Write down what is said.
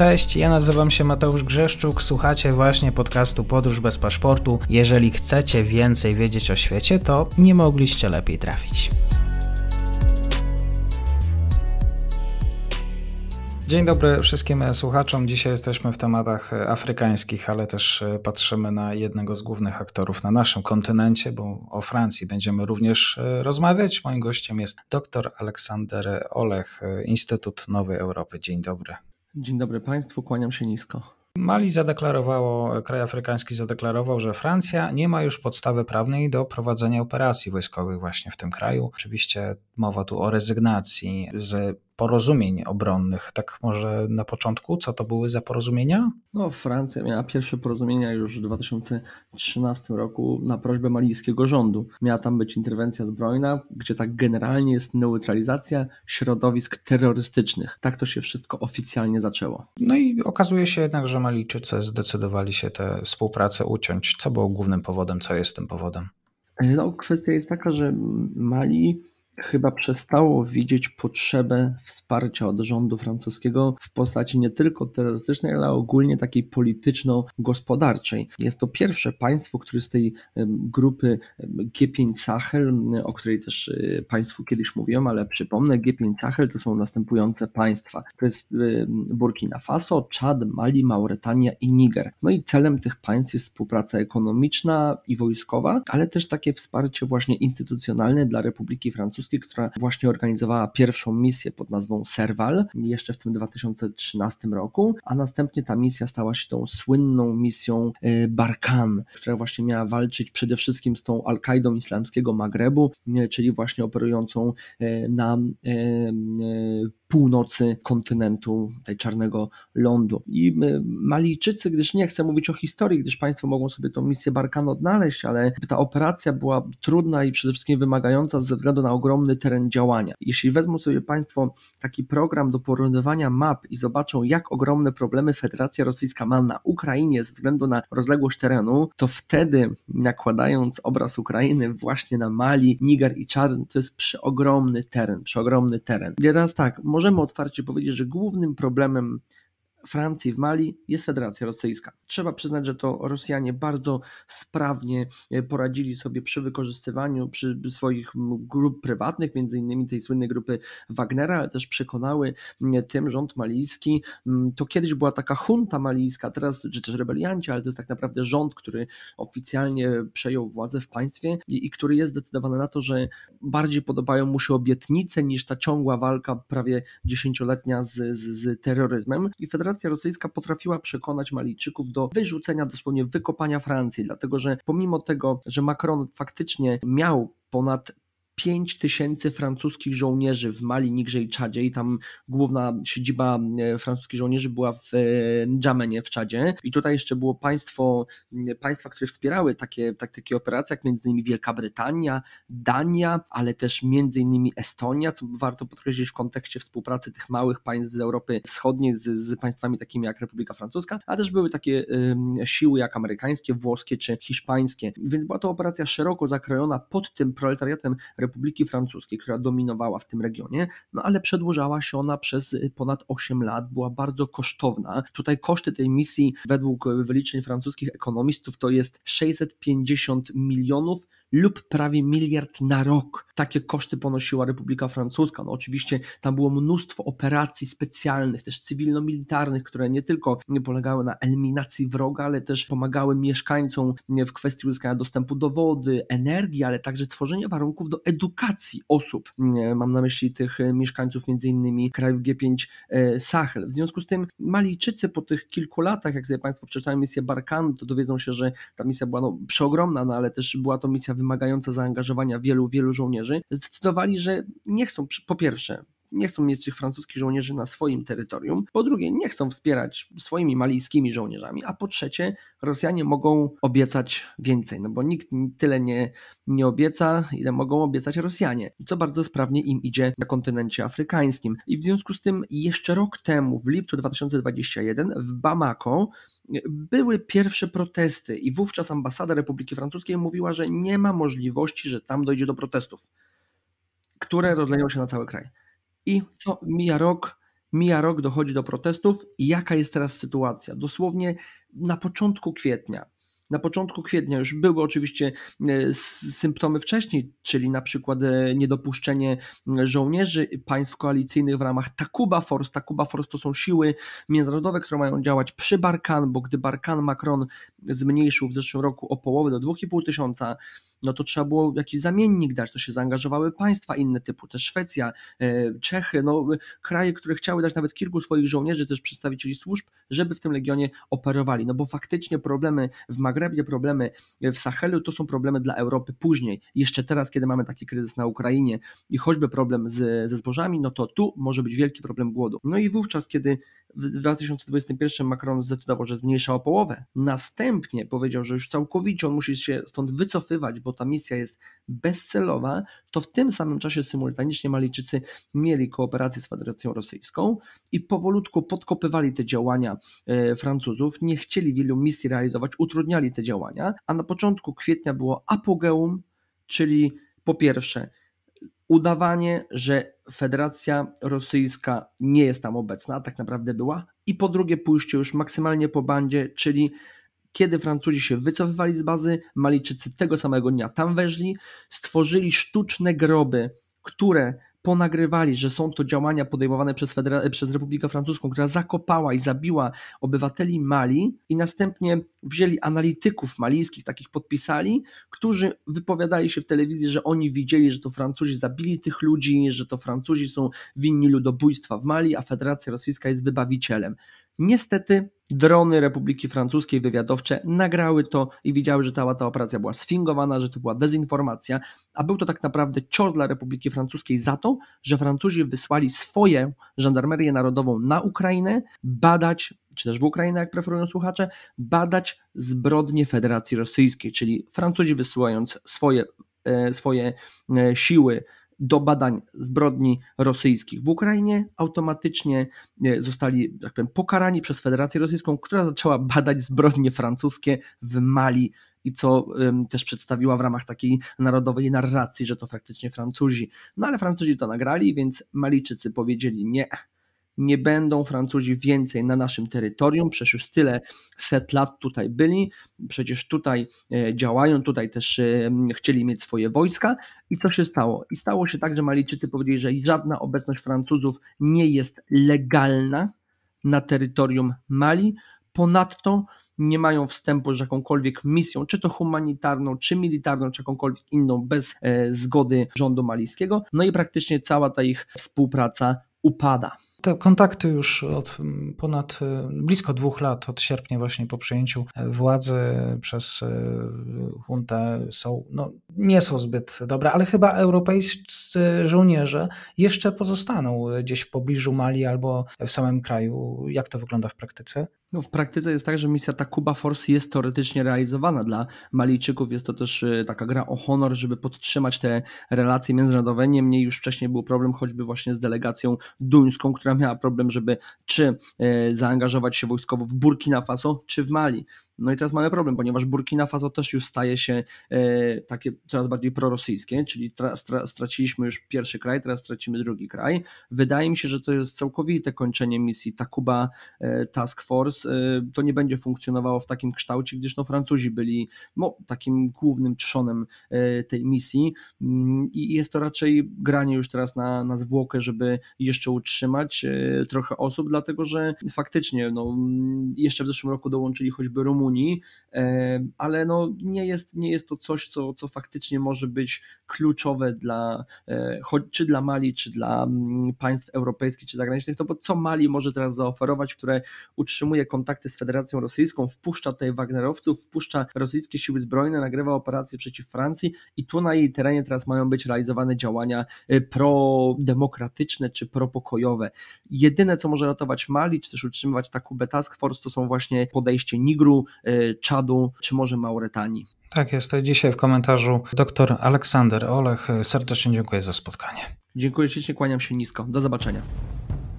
Cześć, ja nazywam się Mateusz Grzeszczuk, słuchacie właśnie podcastu Podróż bez paszportu. Jeżeli chcecie więcej wiedzieć o świecie, to nie mogliście lepiej trafić. Dzień dobry wszystkim słuchaczom. Dzisiaj jesteśmy w tematach afrykańskich, ale też patrzymy na jednego z głównych aktorów na naszym kontynencie, bo o Francji będziemy również rozmawiać. Moim gościem jest dr Aleksander Olech, Instytut Nowej Europy. Dzień dobry. Dzień dobry Państwu, kłaniam się nisko. Mali zadeklarowało, kraj afrykański zadeklarował, że Francja nie ma już podstawy prawnej do prowadzenia operacji wojskowych właśnie w tym kraju. Oczywiście mowa tu o rezygnacji z porozumień obronnych. Tak może na początku, co to były za porozumienia? No, Francja miała pierwsze porozumienia już w 2013 roku na prośbę malijskiego rządu. Miała tam być interwencja zbrojna, gdzie tak generalnie jest neutralizacja środowisk terrorystycznych. Tak to się wszystko oficjalnie zaczęło. No i okazuje się jednak, że Malijczycy zdecydowali się tę współpracę uciąć. Co było głównym powodem, co jest tym powodem? No, kwestia jest taka, że Mali chyba przestało widzieć potrzebę wsparcia od rządu francuskiego w postaci nie tylko terrorystycznej, ale ogólnie takiej polityczno-gospodarczej. Jest to pierwsze państwo, które z tej grupy G5 Sahel, o której też y, Państwu kiedyś mówiłem, ale przypomnę, G5 Sahel to są następujące państwa. To jest y, Burkina Faso, Czad, Mali, Mauretania i Niger. No i celem tych państw jest współpraca ekonomiczna i wojskowa, ale też takie wsparcie właśnie instytucjonalne dla Republiki Francuskiej która właśnie organizowała pierwszą misję pod nazwą Serval jeszcze w tym 2013 roku, a następnie ta misja stała się tą słynną misją y, Barkan, która właśnie miała walczyć przede wszystkim z tą Al-Kaidą islamskiego Magrebu, y, czyli właśnie operującą y, na północy kontynentu, tej czarnego lądu. I y, Malijczycy, gdyż nie chcę mówić o historii, gdyż Państwo mogą sobie tą misję Barkan odnaleźć, ale ta operacja była trudna i przede wszystkim wymagająca ze względu na ogromny teren działania. Jeśli wezmą sobie Państwo taki program do porównywania map i zobaczą, jak ogromne problemy Federacja Rosyjska ma na Ukrainie ze względu na rozległość terenu, to wtedy nakładając obraz Ukrainy właśnie na Mali, Niger i Czad, to jest przeogromny teren, przeogromny teren. I teraz tak, może możemy otwarcie powiedzieć, że głównym problemem Francji, w Mali jest Federacja Rosyjska. Trzeba przyznać, że to Rosjanie bardzo sprawnie e, poradzili sobie przy wykorzystywaniu przy swoich grup prywatnych, między innymi tej słynnej grupy Wagnera, ale też przekonały tym rząd malijski. To kiedyś była taka junta malijska, teraz, czy też rebelianci, ale to jest tak naprawdę rząd, który oficjalnie przejął władzę w państwie i, i który jest zdecydowany na to, że bardziej podobają mu się obietnice niż ta ciągła walka prawie dziesięcioletnia z, z, z terroryzmem. I Federacja administracja rosyjska potrafiła przekonać Malijczyków do wyrzucenia, dosłownie wykopania Francji, dlatego że pomimo tego, że Macron faktycznie miał ponad 5 tysięcy francuskich żołnierzy w Mali, Nigrze i Czadzie i tam główna siedziba e, francuskich żołnierzy była w e, Dżamenie w Czadzie i tutaj jeszcze było państwo, państwa, które wspierały takie, tak, takie operacje, jak między innymi Wielka Brytania, Dania, ale też między innymi Estonia, co warto podkreślić w kontekście współpracy tych małych państw z Europy Wschodniej z, z państwami takimi jak Republika Francuska, a też były takie y, siły jak amerykańskie, włoskie czy hiszpańskie. Więc była to operacja szeroko zakrojona pod tym proletariatem Republiki Republiki Francuskiej, która dominowała w tym regionie, no ale przedłużała się ona przez y, ponad 8 lat, była bardzo kosztowna. Tutaj koszty tej misji według y, wyliczeń francuskich ekonomistów to jest 650 milionów lub prawie miliard na rok. Takie koszty ponosiła Republika Francuska. No oczywiście tam było mnóstwo operacji specjalnych, też cywilno-militarnych, które nie tylko polegały na eliminacji wroga, ale też pomagały mieszkańcom w kwestii uzyskania dostępu do wody, energii, ale także tworzenia warunków do edukacji osób. Mam na myśli tych mieszkańców między innymi krajów G5 e, Sahel. W związku z tym Malijczycy po tych kilku latach, jak sobie Państwo przeczytają misję Barkan, to dowiedzą się, że ta misja była no, przeogromna, no, ale też była to misja wymagająca zaangażowania wielu, wielu żołnierzy, zdecydowali, że nie chcą po pierwsze nie chcą mieć tych francuskich żołnierzy na swoim terytorium, po drugie nie chcą wspierać swoimi malijskimi żołnierzami, a po trzecie Rosjanie mogą obiecać więcej, no bo nikt tyle nie, nie obieca, ile mogą obiecać Rosjanie, co bardzo sprawnie im idzie na kontynencie afrykańskim. I w związku z tym jeszcze rok temu, w lipcu 2021 w Bamako były pierwsze protesty i wówczas ambasada Republiki Francuskiej mówiła, że nie ma możliwości, że tam dojdzie do protestów, które rozleją się na cały kraj. I co mija rok, mija rok, dochodzi do protestów i jaka jest teraz sytuacja? Dosłownie na początku kwietnia. Na początku kwietnia już były oczywiście e, symptomy wcześniej, czyli na przykład e, niedopuszczenie e, żołnierzy państw koalicyjnych w ramach Takuba Force. Takuba Force to są siły międzynarodowe, które mają działać przy Barkan, bo gdy Barkan Macron zmniejszył w zeszłym roku o połowę do 2,5 tysiąca no to trzeba było jakiś zamiennik dać, to się zaangażowały państwa inne typu, też Szwecja, e, Czechy, no e, kraje, które chciały dać nawet kilku swoich żołnierzy, też przedstawicieli służb, żeby w tym legionie operowali, no bo faktycznie problemy w Magrebie, problemy e, w Sahelu to są problemy dla Europy później, jeszcze teraz, kiedy mamy taki kryzys na Ukrainie i choćby problem z, ze zbożami, no to tu może być wielki problem głodu. No i wówczas, kiedy w 2021 Macron zdecydował, że zmniejsza o połowę. Następnie powiedział, że już całkowicie on musi się stąd wycofywać, bo ta misja jest bezcelowa. To w tym samym czasie symultanicznie Malijczycy mieli kooperację z Federacją Rosyjską i powolutku podkopywali te działania e, Francuzów. Nie chcieli wielu misji realizować, utrudniali te działania, a na początku kwietnia było apogeum, czyli po pierwsze udawanie, że Federacja Rosyjska nie jest tam obecna, a tak naprawdę była. I po drugie, pójście już maksymalnie po bandzie, czyli kiedy Francuzi się wycofywali z bazy, Malijczycy tego samego dnia tam weszli, stworzyli sztuczne groby, które ponagrywali, że są to działania podejmowane przez, Federa- przez Republikę Francuską, która zakopała i zabiła obywateli Mali i następnie wzięli analityków malijskich, takich podpisali, którzy wypowiadali się w telewizji, że oni widzieli, że to Francuzi zabili tych ludzi, że to Francuzi są winni ludobójstwa w Mali, a Federacja Rosyjska jest wybawicielem. Niestety drony Republiki Francuskiej wywiadowcze nagrały to i widziały, że cała ta operacja była sfingowana, że to była dezinformacja, a był to tak naprawdę cios dla Republiki Francuskiej za to, że Francuzi wysłali swoje żandarmerię narodową na Ukrainę badać, czy też w Ukrainę, jak preferują słuchacze, badać zbrodnie Federacji Rosyjskiej, czyli Francuzi wysyłając swoje e, swoje e, siły do badań zbrodni rosyjskich w Ukrainie, automatycznie e, zostali tak powiem, pokarani przez Federację Rosyjską, która zaczęła badać zbrodnie francuskie w Mali i co um, też przedstawiła w ramach takiej narodowej narracji, że to faktycznie Francuzi. No ale Francuzi to nagrali, więc Malijczycy powiedzieli nie, nie będą Francuzi więcej na naszym terytorium, przecież już tyle set lat tutaj byli, przecież tutaj e, działają, tutaj też e, chcieli mieć swoje wojska. I co się stało? I stało się tak, że Malijczycy powiedzieli, że żadna obecność Francuzów nie jest legalna na terytorium Mali. Ponadto nie mają wstępu z jakąkolwiek misją, czy to humanitarną, czy militarną, czy jakąkolwiek inną, bez e, zgody rządu malijskiego. No i praktycznie cała ta ich współpraca upada. Te kontakty już od ponad y, blisko dwóch lat, od sierpnia właśnie po przejęciu e, władzy przez e, huntę są, no, nie są zbyt dobre, ale chyba europejscy żołnierze jeszcze pozostaną e, gdzieś w pobliżu Mali albo w samym kraju. Jak to wygląda w praktyce? No, w praktyce jest tak, że misja Takuba Force jest teoretycznie realizowana dla Malijczyków. Jest to też taka gra o honor, żeby podtrzymać te relacje międzynarodowe. Niemniej już wcześniej był problem choćby właśnie z delegacją duńską, która która miała problem, żeby czy e, zaangażować się wojskowo w Burkina Faso, czy w Mali. No i teraz mamy problem, ponieważ Burkina Faso też już staje się e, takie coraz bardziej prorosyjskie, czyli straciliśmy już pierwszy kraj, teraz stracimy drugi kraj. Wydaje mi się, że to jest całkowite kończenie misji Takuba e, Task Force. To nie będzie funkcjonowało w takim kształcie, gdyż no Francuzi byli no, takim głównym trzonem tej misji mm, i jest to raczej granie już teraz na, na zwłokę, żeby jeszcze utrzymać E, trochę osób, dlatego że faktycznie no, jeszcze w zeszłym roku dołączyli choćby Rumunii, e, ale no, nie, jest, nie jest to coś, co, co faktycznie może być kluczowe dla, e, czy dla Mali, czy dla mm, państw europejskich, czy zagranicznych, to bo co Mali może teraz zaoferować, które utrzymuje kontakty z Federacją Rosyjską, wpuszcza tutaj Wagnerowców, wpuszcza rosyjskie siły zbrojne, nagrywa operacje przeciw Francji i tu na jej terenie teraz mają być realizowane działania prodemokratyczne czy propokojowe. Jedyne, co może ratować Mali, czy też utrzymywać Takubę Task Force, to są właśnie podejście Nigru, e, Czadu, czy może Mauretanii. Tak jest. Dzisiaj w komentarzu dr Aleksander Olech. Serdecznie dziękuję za spotkanie. Dziękuję ślicznie, kłaniam się nisko. Do zobaczenia.